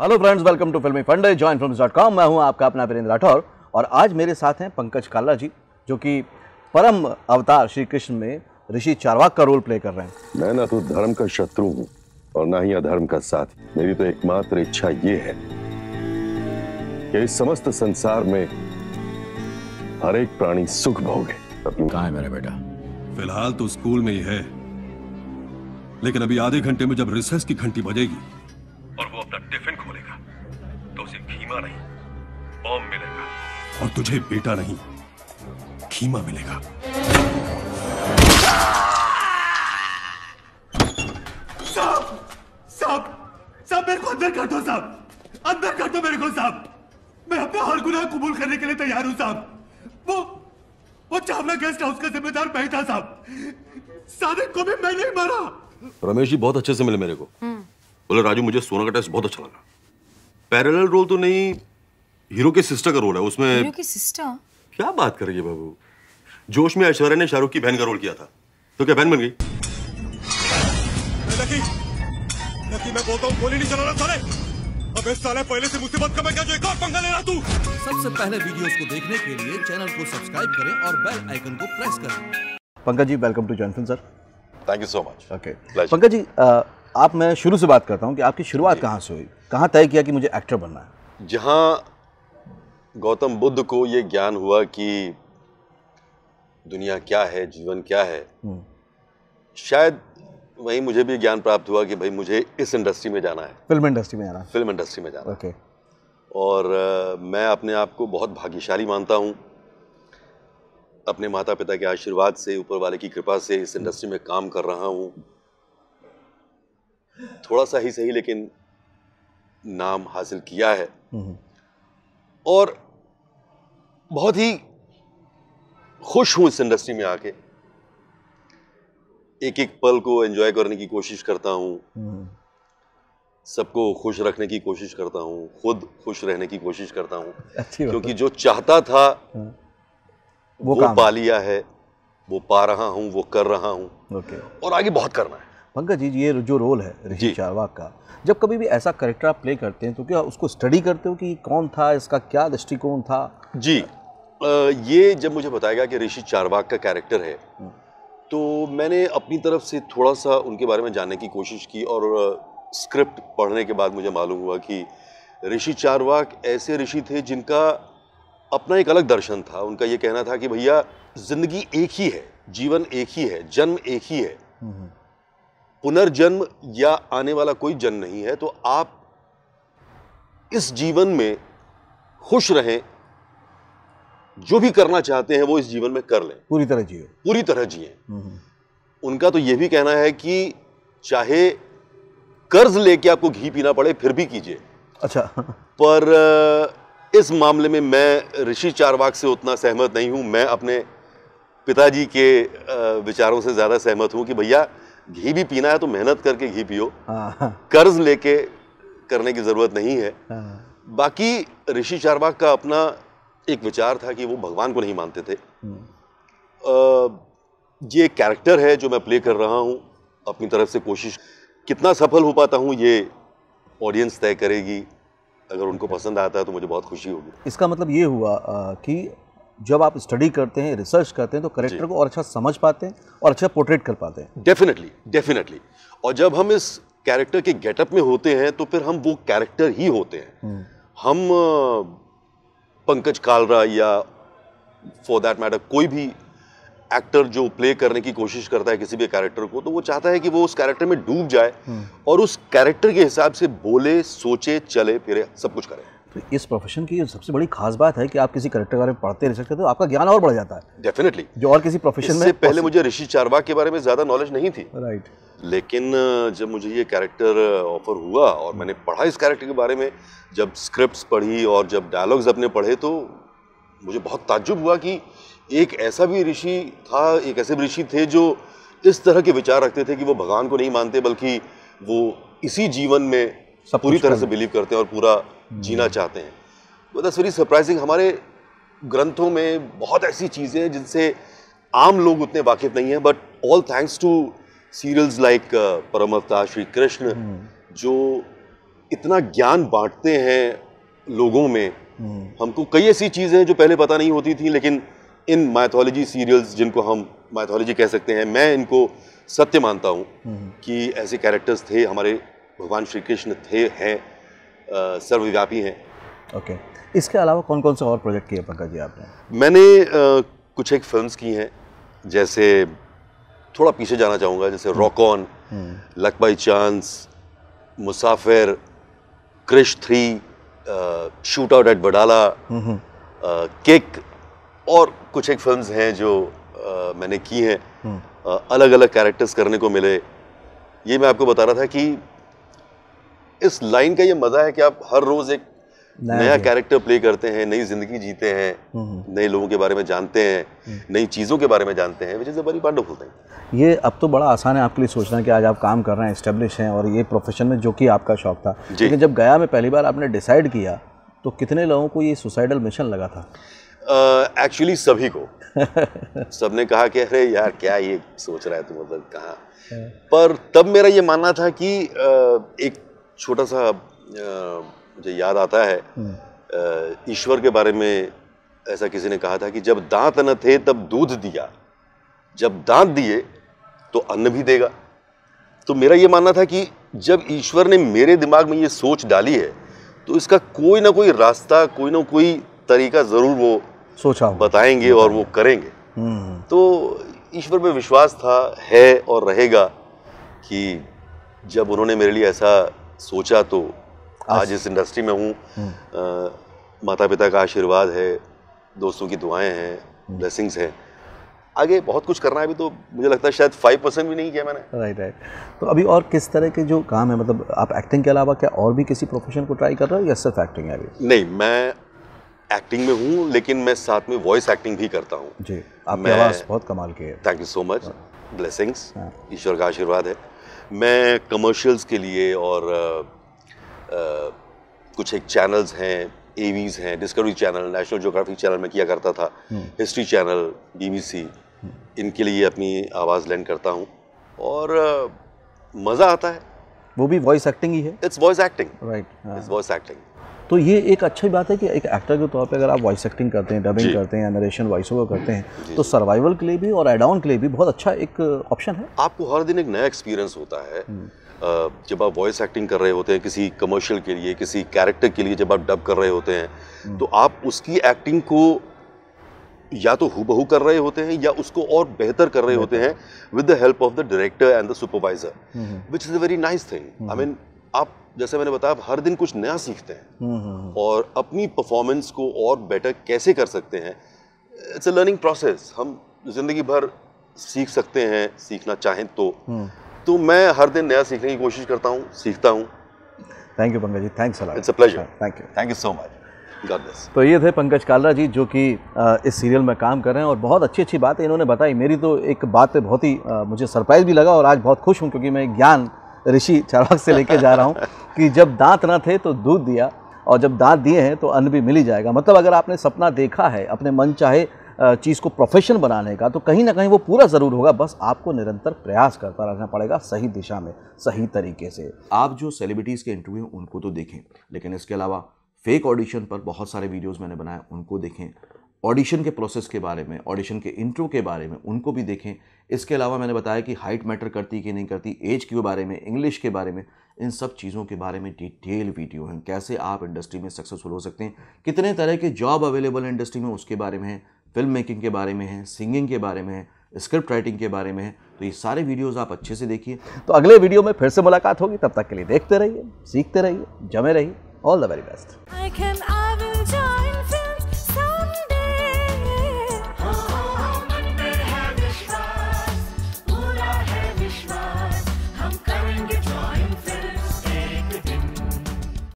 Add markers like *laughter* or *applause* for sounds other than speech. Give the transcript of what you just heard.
Hello friends welcome to फिल्मी फंडे join film dot com मैं हूं आपका अपना वीरेंद्र राठौर और आज मेरे साथ हैं पंकज काला जी जो कि परम अवतार श्री कृष्ण में ऋषि चारवाक का रोल प्ले कर रहे हैं मैं ना तो धर्म का शत्रु हूं और ना ही अधर्म का साथ मेरी तो एकमात्र इच्छा ये है कि इस समस्त संसार में हर एक प्राणी सुख भोगे कहा है मेरा बेटा फिलहाल तो स्कूल में ही है लेकिन अभी आधे घंटे में जब रिसेस की घंटी बजेगी तुझे बेटा नहीं खीमा मिलेगा साहब साहब साहब मेरे को अंदर काटो साहब अंदर काटो मेरे को साहब मैं अपना हर गुनाह कबूल करने के लिए तैयार हूं साहब वो वो चावला गेस्ट हाउस का जिम्मेदार मैं था साहब सादिक को भी मैंने ही मारा रमेश जी बहुत अच्छे से मिले मेरे को हम्म। बोले राजू मुझे सोना का टेस्ट बहुत अच्छा लगा पैरेलल रोल तो नहीं हीरो के सिस्टर का रोल है उसमें हीरो की सिस्टर क्या बात कर रही है बाबू जोश में ऐश्वर्या ने शाहरुख की बहन का रोल किया था तो क्या बहन बन गई सबसे पहले वीडियोस को देखने के लिए चैनल को सब्सक्राइब करें और बेल आइकन को प्रेस करें पंकज जी वेलकम टू जॉनफिन sir thank you so much okay Pankaj ji आप मैं शुरू से बात करता हूँ कि आपकी शुरुआत कहाँ से हुई कहाँ तय किया कि मुझे एक्टर बनना है जहाँ गौतम बुद्ध को ये ज्ञान हुआ कि दुनिया क्या है जीवन क्या है हम्म। शायद वही मुझे भी ज्ञान प्राप्त हुआ कि भाई मुझे इस इंडस्ट्री में जाना है फिल्म इंडस्ट्री में जाना है फिल्म इंडस्ट्री में जाना ओके और मैं अपने आप को बहुत भाग्यशाली मानता हूँ अपने माता पिता के आशीर्वाद से ऊपर वाले की कृपा से इस इंडस्ट्री में काम कर रहा हूँ थोड़ा सा ही सही लेकिन नाम हासिल किया है हम्म। और बहुत ही खुश हूँ इस इंडस्ट्री में आके एक एक पल को एंजॉय करने की कोशिश करता हूँ हम्म। सबको खुश रखने की कोशिश करता हूँ खुद खुश रहने की कोशिश करता हूँ क्योंकि जो चाहता था हम्म। वो, वो पा लिया है वो पा रहा हूँ वो कर रहा हूँ और आगे बहुत करना है पंकज जी ये जो रोल है ऋषि चारवाक का जब कभी भी ऐसा करेक्टर आप प्ले करते हैं तो क्या उसको स्टडी करते हो कि कौन था इसका क्या दृष्टिकोण था जी ये जब मुझे बताया गया कि ऋषि चारवाक का कैरेक्टर है हम्म। तो मैंने अपनी तरफ से थोड़ा सा उनके बारे में जानने की कोशिश की और स्क्रिप्ट पढ़ने के बाद मुझे मालूम हुआ कि ऋषि चारवाक ऐसे ऋषि थे जिनका अपना एक अलग दर्शन था उनका ये कहना था कि भैया जिंदगी एक ही है जीवन एक ही है जन्म एक ही है हम्म, हम्म। पुनर्जन्म या आने वाला कोई जन्म नहीं है तो आप इस जीवन में खुश रहें जो भी करना चाहते हैं वो इस जीवन में कर लें पूरी तरह जिए पूरी तरह जिए हम्म, हम्म। उनका तो ये भी कहना है कि चाहे कर्ज लेके आपको घी पीना पड़े फिर भी कीजिए अच्छा पर इस मामले में मैं ऋषि चारवाक से उतना सहमत नहीं हूँ मैं अपने पिताजी के विचारों से ज़्यादा सहमत हूँ कि भैया घी भी पीना है तो मेहनत करके घी पियो हाँ, हाँ। कर्ज लेके करने की जरूरत नहीं है हाँ। बाकी ऋषि चारबाग का अपना एक विचार था कि वो भगवान को नहीं मानते थे हम्म। ये कैरेक्टर है जो मैं प्ले कर रहा हूँ अपनी तरफ से कोशिश कितना सफल हो पाता हूँ ये ऑडियंस तय करेगी अगर उनको पसंद आता है तो मुझे बहुत खुशी होगी इसका मतलब ये हुआ कि जब आप स्टडी करते हैं रिसर्च करते हैं तो करेक्टर को और अच्छा समझ पाते हैं और अच्छा पोर्ट्रेट कर पाते हैं डेफिनेटली डेफिनेटली और जब हम इस कैरेक्टर के गेटअप में होते हैं तो फिर हम वो कैरेक्टर ही होते हैं हम्म। हम पंकज कालरा या फॉर दैट मैटर कोई भी एक्टर जो प्ले करने की कोशिश करता है किसी भी कैरेक्टर को तो वो चाहता है कि वो उस कैरेक्टर में डूब जाए हम्म। और उस कैरेक्टर के हिसाब से बोले सोचे चले फिरे सब कुछ करे तो इस प्रोफेशन की सबसे बड़ी खास बात है कि आप किसी करेक्टर के बारे में पढ़ते रह सकते तो आपका ज्ञान और बढ़ जाता है डेफिनेटली जो और किसी प्रोफेशन में पहले मुझे ऋषि चारवा के बारे में ज़्यादा नॉलेज नहीं थी राइट लेकिन जब मुझे ये कैरेक्टर ऑफर हुआ और मैंने पढ़ा इस कैरेक्टर के बारे में जब स्क्रिप्ट पढ़ी और जब डायलॉग्स अपने पढ़े तो मुझे बहुत ताज्जुब हुआ कि एक ऐसा भी ऋषि था एक ऐसे भी ऋषि थे जो इस तरह के विचार रखते थे कि वो भगवान को नहीं मानते बल्कि वो इसी जीवन में पूरी तरह से बिलीव करते हैं और पूरा जीना हम्म। चाहते हैं दैट्स वेरी सरप्राइजिंग हमारे ग्रंथों में बहुत ऐसी चीज़ें हैं जिनसे आम लोग उतने वाकिफ नहीं हैं but all thanks to serials like Param Avatar Shri Krishna जो इतना ज्ञान बांटते हैं लोगों में हम्म। हमको कई ऐसी चीज़ें हैं जो पहले पता नहीं होती थी लेकिन इन माइथोलॉजी सीरियल्स जिनको हम माइथोलॉजी कह सकते हैं मैं इनको सत्य मानता हूँ हम्म। कि ऐसे कैरेक्टर्स थे हमारे भगवान श्री कृष्ण थे हैं सर्वव्यापी हैं ओके okay. इसके अलावा कौन कौन से और प्रोजेक्ट किए पंकज जी आपने मैंने आ, कुछ एक फिल्म्स की हैं जैसे थोड़ा पीछे जाना चाहूँगा जैसे rock on luck by chance Musafir Krrish three shootout at Wadala kick और कुछ एक फिल्म्स हैं जो आ, मैंने की हैं अलग अलग कैरेक्टर्स करने को मिले ये मैं आपको बता रहा था कि इस लाइन का ये मजा है कि आप हर रोज एक नया कैरेक्टर प्ले करते हैं नई जिंदगी जीते हैं हम्म, हम्म. नए लोगों के बारे में जानते हैं हम्म. नई चीज़ों के बारे में जानते हैं which is a very wonderful thing ये अब तो बड़ा आसान है आपके लिए सोचना कि आज आप काम कर रहे हैं इस्टेब्लिश हैं और ये प्रोफेशन में जो कि आपका शौक था लेकिन जब गया में पहली बार आपने डिसाइड किया तो कितने लोगों को ये सुसाइडल मिशन लगा था एक्चुअली uh, सभी को *laughs* सबने कहा कि अरे यार क्या ये सोच रहा है तू मतलब कहाँ हाँ. पर तब मेरा ये मानना था कि uh, एक छोटा सा मुझे याद आता है हम्म। ईश्वर के बारे में ऐसा किसी ने कहा था कि जब दांत न थे तब दूध दिया जब दांत दिए तो अन्न भी देगा तो मेरा ये मानना था कि जब ईश्वर ने मेरे दिमाग में ये सोच डाली है तो इसका कोई ना कोई रास्ता कोई ना कोई तरीका ज़रूर वो सोचा बताएंगे और वो करेंगे हम्म। तो ईश्वर पर विश्वास था है और रहेगा कि जब उन्होंने मेरे लिए ऐसा सोचा तो आज इस इंडस्ट्री में हूँ हम्म। माता पिता का आशीर्वाद है दोस्तों की दुआएं हैं ब्लेसिंग्स हम्म। हैं आगे बहुत कुछ करना है अभी तो मुझे लगता है शायद फाइव परसेंट भी नहीं किया मैंने राइट राइट तो अभी और किस तरह के जो काम है मतलब आप एक्टिंग के अलावा क्या और भी किसी प्रोफेशन को ट्राई कर रहे हो या सिर्फ एक्टिंग है अभी नहीं मैं एक्टिंग में हूँ लेकिन मैं साथ में वॉइस एक्टिंग भी करता हूँ जी आपकी आवाज़ बहुत कमाल की है thank you so much blessings ईश्वर का आशीर्वाद है मैं कमर्शियल्स के लिए और आ, uh, आ, uh, कुछ एक चैनल्स हैं एवीज हैं Discovery channel National Geographic channel में किया करता था हिस्ट्री चैनल बीबीसी इनके लिए अपनी आवाज़ लैंड करता हूँ और uh, मज़ा आता है वो भी वॉइस एक्टिंग ही है it's voice acting right it's voice acting तो ये एक अच्छी बात है कि एक एक्टर के तौर पे अगर आप वॉइस एक्टिंग करते हैं डबिंग करते हैं नरेशन वॉइस ओवर करते हैं तो सर्वाइवल के लिए भी और एडाउन के लिए भी बहुत अच्छा एक ऑप्शन है आपको हर दिन एक नया एक्सपीरियंस होता है हम्म। जब आप वॉइस एक्टिंग कर रहे होते हैं किसी कमर्शियल के लिए किसी कैरेक्टर के लिए जब आप डब कर रहे होते हैं हम्म। तो आप उसकी एक्टिंग को या तो हु कर रहे होते हैं या उसको और बेहतर कर रहे होते हैं with the help of the director and the supervisor which is a very nice thing I mean आप जैसे मैंने बताया आप हर दिन कुछ नया सीखते हैं हम्म, हम्म, हम्म। और अपनी परफॉर्मेंस को और बेटर कैसे कर सकते हैं इट्स अ लर्निंग प्रोसेस हम जिंदगी भर सीख सकते हैं सीखना चाहें तो तो मैं हर दिन नया सीखने की कोशिश करता हूँ सीखता हूँ thank you Pankaj ji thanks it's a pleasure thank you thank you so much तो ये थे पंकज कालरा जी जो कि इस सीरियल में काम कर रहे हैं और बहुत अच्छी अच्छी बातें इन्होंने बताई मेरी तो एक बात बहुत ही मुझे सरप्राइज़ भी लगा और आज बहुत खुश हूँ क्योंकि मैं ज्ञान ऋषि चाराग से लेके जा रहा हूँ *laughs* कि जब दांत ना थे तो दूध दिया और जब दांत दिए हैं तो अन्न भी मिल ही जाएगा मतलब अगर आपने सपना देखा है अपने मन चाहे चीज़ को प्रोफेशन बनाने का तो कहीं ना कहीं वो पूरा ज़रूर होगा बस आपको निरंतर प्रयास करता रहना पड़ेगा सही दिशा में सही तरीके से आप जो सेलिब्रिटीज़ के इंटरव्यू उनको तो देखें लेकिन इसके अलावा फेक ऑडिशन पर बहुत सारे वीडियोस मैंने बनाए उनको देखें ऑडिशन के प्रोसेस के बारे में ऑडिशन के इंट्रो के बारे में उनको भी देखें इसके अलावा मैंने बताया कि हाइट मैटर करती कि नहीं करती एज के बारे में इंग्लिश के बारे में इन सब चीज़ों के बारे में डिटेल वीडियो हैं कैसे आप इंडस्ट्री में सक्सेसफुल हो सकते हैं कितने तरह के जॉब अवेलेबल हैं इंडस्ट्री में उसके बारे में है फिल्म मेकिंग के बारे में है सिंगिंग के बारे में है स्क्रिप्ट राइटिंग के बारे में है तो ये सारे वीडियोज़ आप अच्छे से देखिए तो अगले वीडियो में फिर से मुलाकात होगी तब तक के लिए देखते रहिए सीखते रहिए जमे रहिए ऑल द वेरी बेस्ट